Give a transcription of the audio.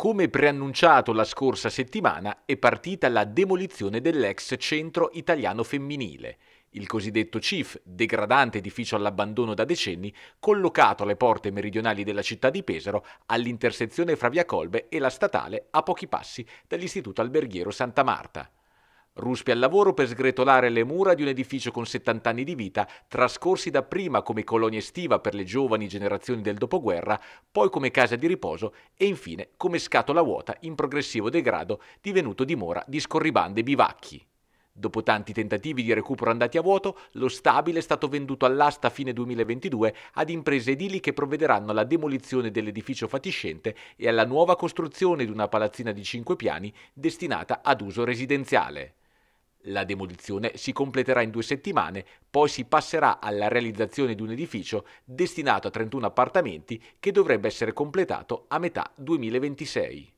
Come preannunciato la scorsa settimana è partita la demolizione dell'ex centro italiano femminile, il cosiddetto CIF, degradante edificio all'abbandono da decenni, collocato alle porte meridionali della città di Pesaro, all'intersezione fra Via Colbe e la statale, a pochi passi dall'Istituto Alberghiero Santa Marta. Ruspi al lavoro per sgretolare le mura di un edificio con 70 anni di vita, trascorsi dapprima come colonia estiva per le giovani generazioni del dopoguerra, poi come casa di riposo e infine come scatola vuota in progressivo degrado divenuto dimora di scorribande bivacchi. Dopo tanti tentativi di recupero andati a vuoto, lo stabile è stato venduto all'asta fine 2022 ad imprese edili che provvederanno alla demolizione dell'edificio fatiscente e alla nuova costruzione di una palazzina di 5 piani destinata ad uso residenziale. La demolizione si completerà in due settimane, poi si passerà alla realizzazione di un edificio destinato a 31 appartamenti che dovrebbe essere completato a metà 2026.